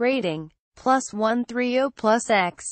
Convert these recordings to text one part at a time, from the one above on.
Rating. Plus 130 plus X.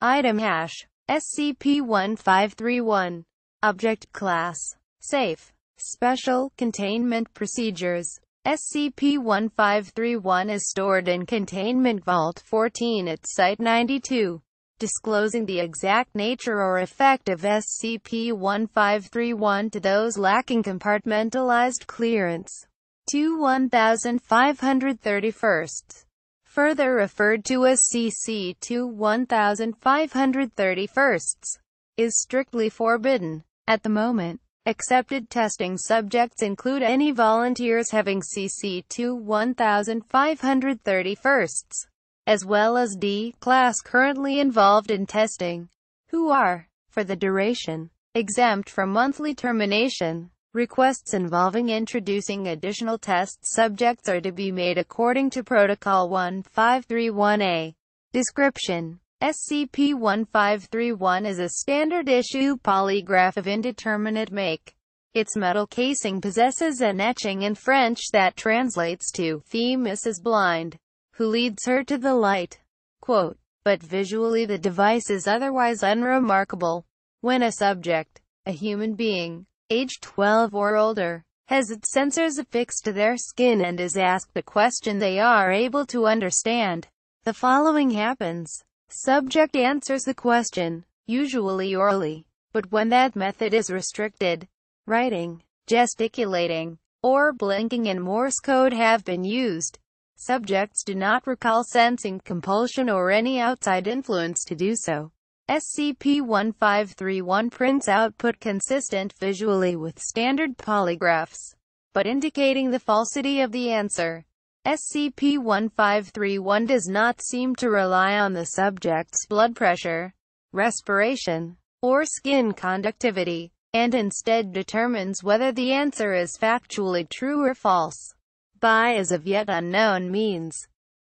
Item hash. SCP-1531. Object class. Safe. Special containment procedures. SCP-1531 is stored in Containment Vault 14 at Site-92. Disclosing the exact nature or effect of SCP-1531 to those lacking compartmentalized clearance. To 1531st further referred to as CC2 1531sts, is strictly forbidden. At the moment, accepted testing subjects include any volunteers having CC2 1531sts, as well as D class currently involved in testing, who are, for the duration, exempt from monthly termination. Requests involving introducing additional test subjects are to be made according to Protocol 1531A. Description SCP-1531 is a standard-issue polygraph of indeterminate make. Its metal casing possesses an etching in French that translates to, Themis is blind, who leads her to the light. Quote, but visually the device is otherwise unremarkable. When a subject, a human being, age 12 or older, has its sensors affixed to their skin and is asked a question they are able to understand. The following happens. Subject answers the question, usually orally, but when that method is restricted, writing, gesticulating, or blinking in Morse code have been used. Subjects do not recall sensing compulsion or any outside influence to do so. SCP-1531 prints output consistent visually with standard polygraphs, but indicating the falsity of the answer. SCP-1531 does not seem to rely on the subject's blood pressure, respiration, or skin conductivity, and instead determines whether the answer is factually true or false by as of yet unknown means.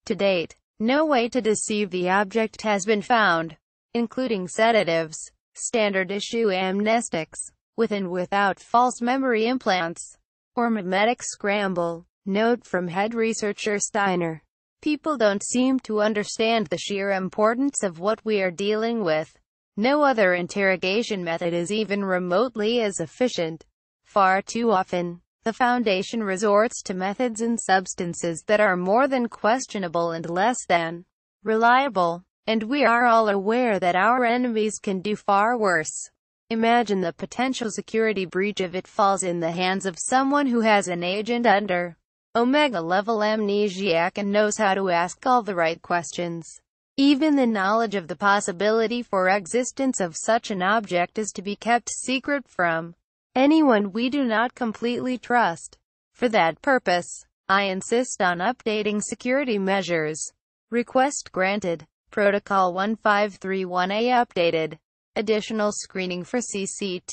To date, no way to deceive the object has been found including sedatives, standard issue amnestics, with and without false memory implants, or mimetic scramble. Note from head researcher Steiner. People don't seem to understand the sheer importance of what we are dealing with. No other interrogation method is even remotely as efficient. Far too often, the Foundation resorts to methods and substances that are more than questionable and less than reliable. And we are all aware that our enemies can do far worse. Imagine the potential security breach if it falls in the hands of someone who has an agent under omega-level amnesiac and knows how to ask all the right questions. Even the knowledge of the possibility for existence of such an object is to be kept secret from anyone we do not completely trust. For that purpose, I insist on updating security measures. Request granted. Protocol 1531A updated. Additional screening for CC2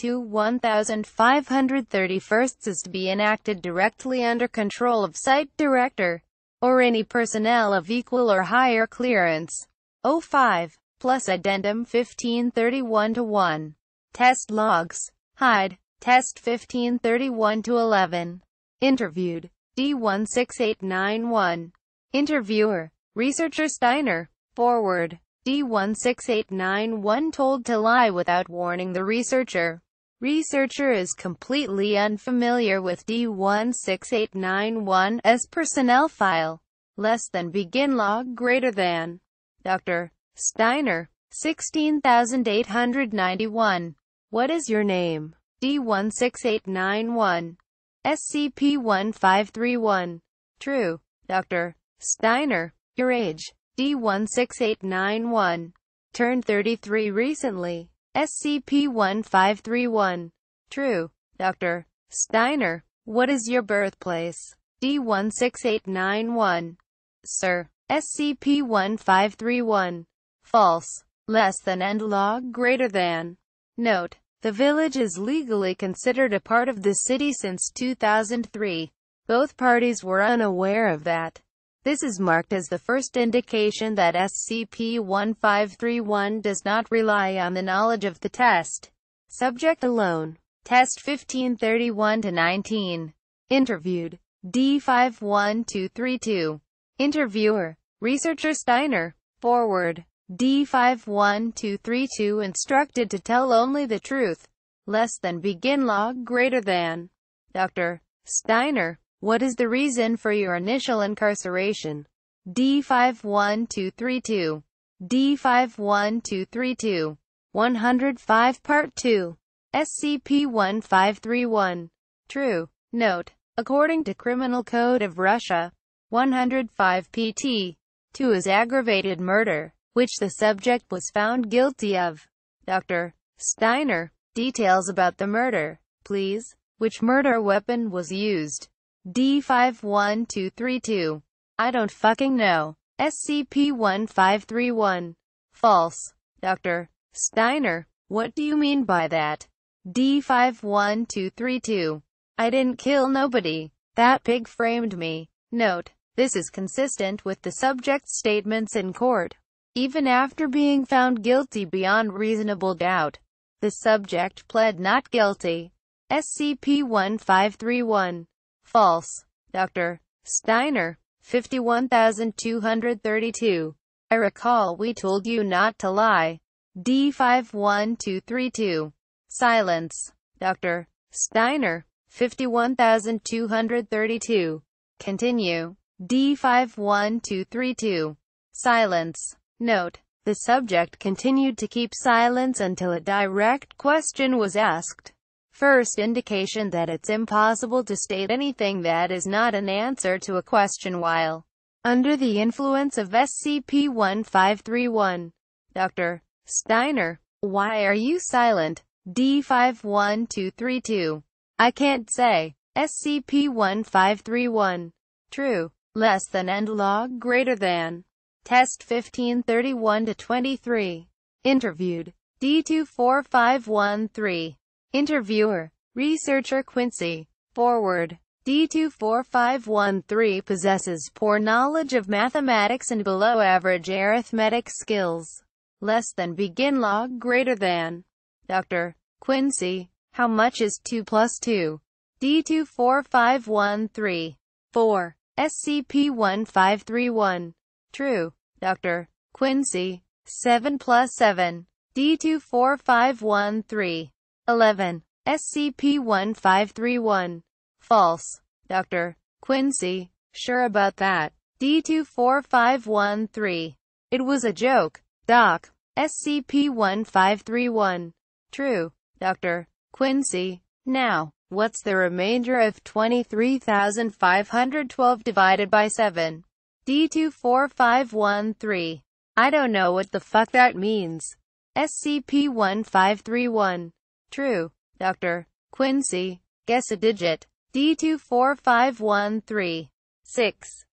is to be enacted directly under control of site director or any personnel of equal or higher clearance. 05. Plus Addendum 1531 to 1. Test logs. hide Test 1531 to 11. Interviewed. D16891. Interviewer. Researcher Steiner. Forward. D16891 told to lie without warning the researcher. Researcher is completely unfamiliar with D16891's personnel file. Less than begin log greater than. Dr. Steiner. 16891. What is your name? D16891. SCP-1531. True. Dr. Steiner. Your age? D16891. Turned 33 recently. SCP-1531. True. Dr. Steiner, what is your birthplace? D16891. Sir. SCP-1531. False. Less than and log greater than. Note. The village is legally considered a part of the city since 2003. Both parties were unaware of that. This is marked as the first indication that SCP-1531 does not rely on the knowledge of the test subject alone. Test 1531-19. Interviewed. D51232. Interviewer. Researcher Steiner. Forward. D51232 instructed to tell only the truth. Less than begin log greater than. Dr. Steiner. What is the reason for your initial incarceration? D51232. D51232. 105 Part 2. SCP-1531. True. Note. According to Criminal Code of Russia, 105 PT. 2 is aggravated murder, which the subject was found guilty of. Dr. Steiner. Details about the murder, please. Which murder weapon was used? D51232. I don't fucking know. SCP-1531. False. Dr. Steiner, what do you mean by that? D51232. I didn't kill nobody. That pig framed me. Note, this is consistent with the subject's statements in court. Even after being found guilty beyond reasonable doubt, the subject pled not guilty. SCP-1531 False. Dr. Steiner, 51232. I recall we told you not to lie. D51232. Silence. Dr. Steiner, 51232. Continue. D51232. Silence. Note. The subject continued to keep silence until a direct question was asked. First indication that it's impossible to state anything that is not an answer to a question while under the influence of SCP-1531. Dr. Steiner, why are you silent? D51232. I can't say. SCP-1531. True. Less than and log greater than. Test 1531-23. Interviewed. D24513. Interviewer, researcher Quincy, forward, D24513 possesses poor knowledge of mathematics and below average arithmetic skills. Less than begin log greater than. Dr. Quincy, how much is 2 plus 2? D24513. 4. SCP-1531. True. Dr. Quincy. 7 plus 7. D24513. 11. SCP-1531. False. Dr. Quincy, sure about that. D24513. It was a joke. Doc. SCP-1531. True. Dr. Quincy. Now, what's the remainder of 23,512 divided by 7? D24513. I don't know what the fuck that means. SCP-1531. True. Dr. Quincy. Guess a digit. D245136.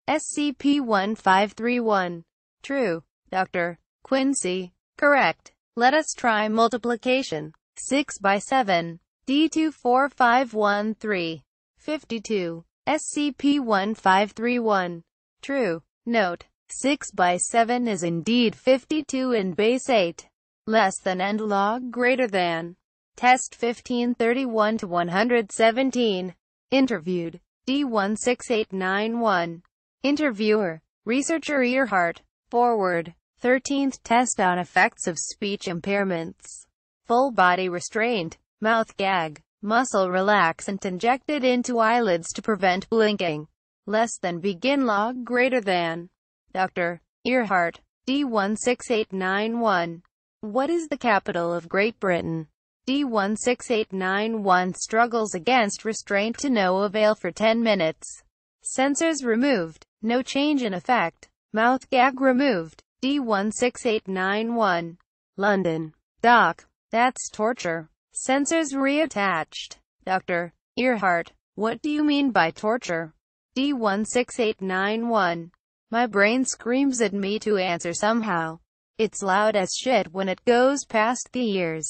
SCP-1531. True. Dr. Quincy. Correct. Let us try multiplication. 6 by 7. D24513. 52. SCP-1531. True. Note. 6 by 7 is indeed 52 in base 8. Less than and log greater than. Test 1531 to 117. Interviewed. D16891. Interviewer. Researcher Earhart. Forward. 13th Test on Effects of Speech Impairments. Full body restraint. Mouth gag. Muscle relaxant injected into eyelids to prevent blinking. Less than begin log greater than. Dr. Earhart. D16891. What is the capital of Great Britain? D16891 struggles against restraint to no avail for 10 minutes. Sensors removed. No change in effect. Mouth gag removed. D16891. London. Doc. That's torture. Sensors reattached. Dr. Earhart. What do you mean by torture? D16891. My brain screams at me to answer somehow. It's loud as shit when it goes past the ears.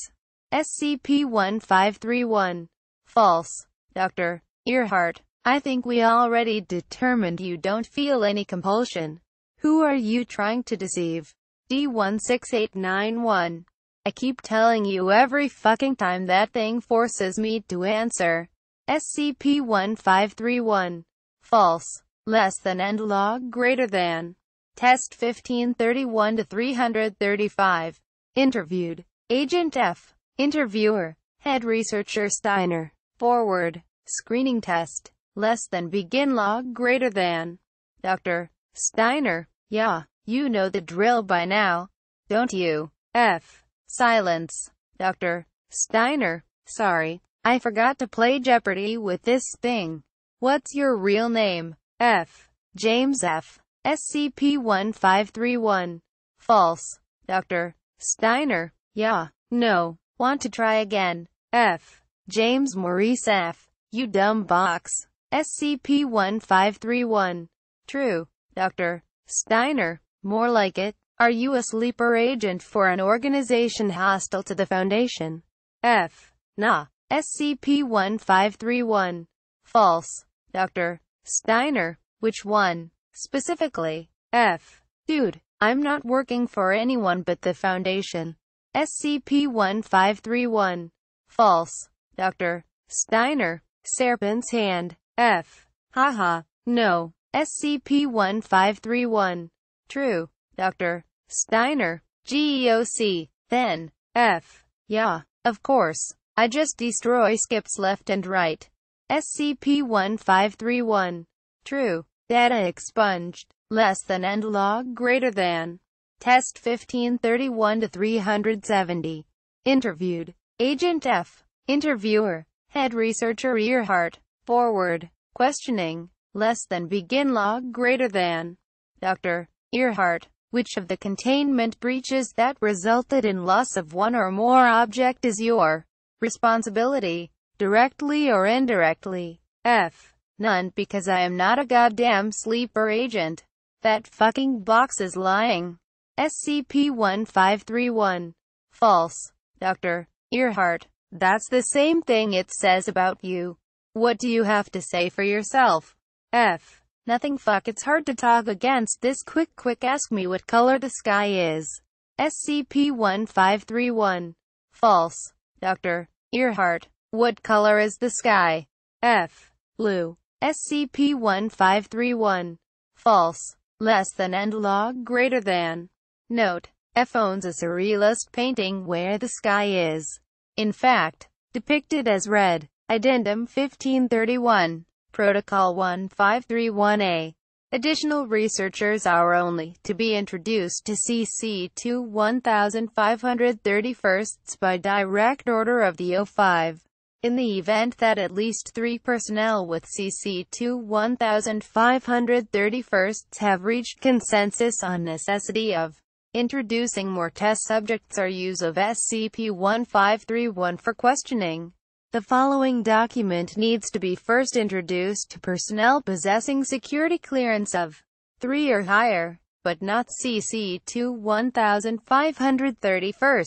SCP-1531. False. Dr. Earhart, I think we already determined you don't feel any compulsion. Who are you trying to deceive? D16891. I keep telling you every fucking time that thing forces me to answer. SCP-1531. False. Less than and log greater than. Test 1531 to 335. Interviewed. Agent F. Interviewer. Head researcher Steiner. Forward. Screening test. Less than begin log greater than. Dr. Steiner. Yeah, you know the drill by now, don't you? F. Silence. Dr. Steiner. Sorry, I forgot to play Jeopardy with this thing. What's your real name? F. James F. SCP-1531. False. Dr. Steiner. Yeah. No. Want to try again? F. James Maurice F. You dumb box. SCP-1531. True. Dr. Steiner. More like it. Are you a sleeper agent for an organization hostile to the Foundation? F. Nah. SCP-1531. False. Dr. Steiner. Which one? Specifically. F. Dude. I'm not working for anyone but the Foundation. SCP-1531. False. Dr. Steiner. Serpent's Hand. F. Haha. No. SCP-1531. True. Dr. Steiner. GEOC. Then. F. Yeah. Of course. I just destroy skips left and right. SCP-1531. True. Data expunged. Less than and log greater than. Test 1531 to 370. Interviewed. Agent F. Interviewer. Head researcher Earhart. Forward. Questioning. Less than begin log greater than. Dr. Earhart. Which of the containment breaches that resulted in loss of one or more object is your responsibility, directly or indirectly? F. None because I am not a goddamn sleeper agent. That fucking box is lying. SCP-1531. False. Dr. Earhart. That's the same thing it says about you. What do you have to say for yourself? F. Nothing fuck it's hard to talk against this quick quick ask me what color the sky is. SCP-1531. False. Dr. Earhart. What color is the sky? F. Blue. SCP-1531. False. Less than and log greater than. Note. F owns a surrealist painting where the sky is, in fact, depicted as red. Addendum 1531. Protocol 1531A. Additional researchers are only to be introduced to CC 2 1531 by direct order of the O5. In the event that at least three personnel with CC2 1531 have reached consensus on necessity of Introducing more test subjects or use of SCP-1531 for questioning. The following document needs to be first introduced to personnel possessing security clearance of 3 or higher, but not CC to 1531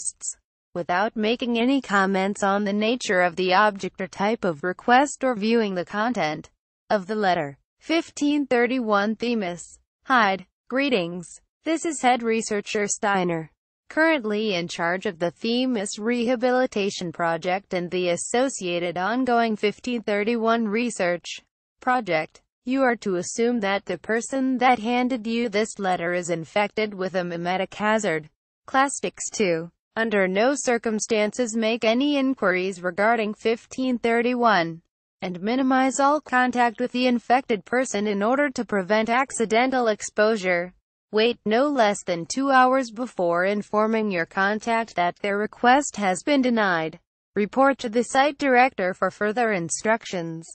without making any comments on the nature of the object or type of request or viewing the content of the letter. 1531 Themis. Hide. Greetings. This is head researcher Steiner, currently in charge of the Themis Rehabilitation Project and the associated ongoing 1531 research project. You are to assume that the person that handed you this letter is infected with a mimetic hazard. Class 2. Under no circumstances make any inquiries regarding 1531 and minimize all contact with the infected person in order to prevent accidental exposure. Wait no less than two hours before informing your contact that their request has been denied. Report to the site director for further instructions.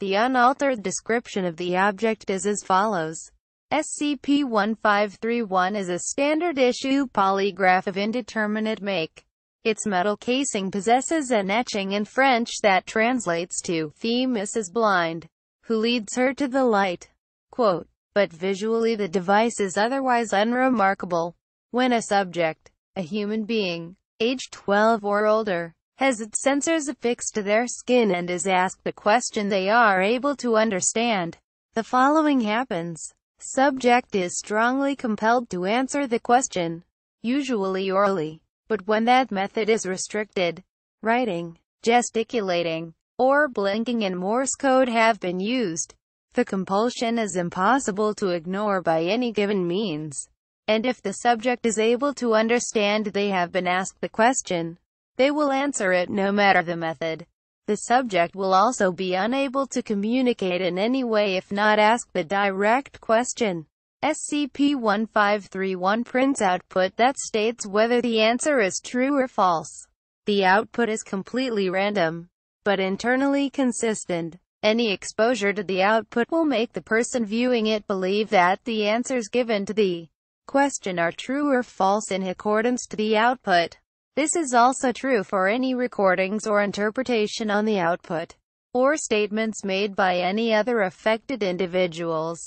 The unaltered description of the object is as follows. SCP-1531 is a standard-issue polygraph of indeterminate make. Its metal casing possesses an etching in French that translates to, Themis is blind, who leads her to the light. Quote, but visually the device is otherwise unremarkable. When a subject, a human being, age 12 or older, has its sensors affixed to their skin and is asked a question they are able to understand, the following happens. Subject is strongly compelled to answer the question, usually orally, but when that method is restricted, writing, gesticulating, or blinking in Morse code have been used. The compulsion is impossible to ignore by any given means. And if the subject is able to understand they have been asked the question, they will answer it no matter the method. The subject will also be unable to communicate in any way if not asked the direct question. SCP-1531 prints output that states whether the answer is true or false. The output is completely random, but internally consistent. Any exposure to the output will make the person viewing it believe that the answers given to the question are true or false in accordance to the output. This is also true for any recordings or interpretation on the output, or statements made by any other affected individuals.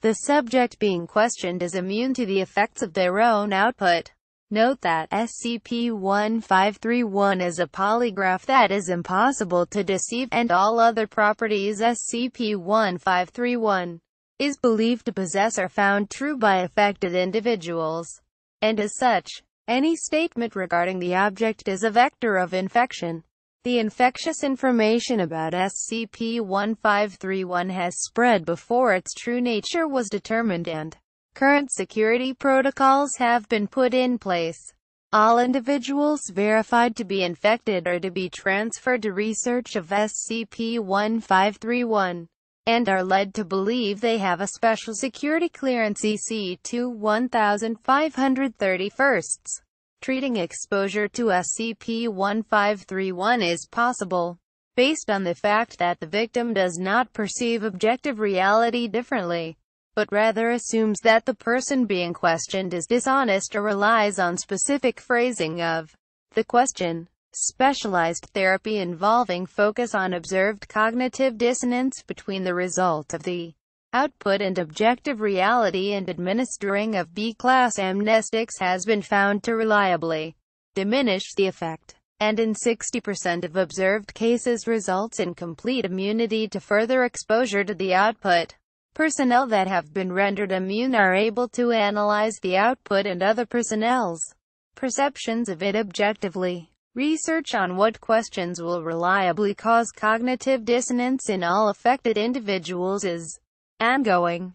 The subject being questioned is immune to the effects of their own output. Note that SCP-1531 is a polygraph that is impossible to deceive, and all other properties SCP-1531 is believed to possess are found true by affected individuals, and as such, any statement regarding the object is a vector of infection. The infectious information about SCP-1531 has spread before its true nature was determined and Current security protocols have been put in place. All individuals verified to be infected are to be transferred to research of SCP-1531 and are led to believe they have a special security clearance EC 21531st Treating exposure to SCP-1531 is possible, based on the fact that the victim does not perceive objective reality differently but rather assumes that the person being questioned is dishonest or relies on specific phrasing of the question. Specialized therapy involving focus on observed cognitive dissonance between the result of the output and objective reality and administering of B-class amnestics has been found to reliably diminish the effect, and in 60% of observed cases results in complete immunity to further exposure to the output. Personnel that have been rendered immune are able to analyze the output and other personnel's perceptions of it objectively. Research on what questions will reliably cause cognitive dissonance in all affected individuals is ongoing.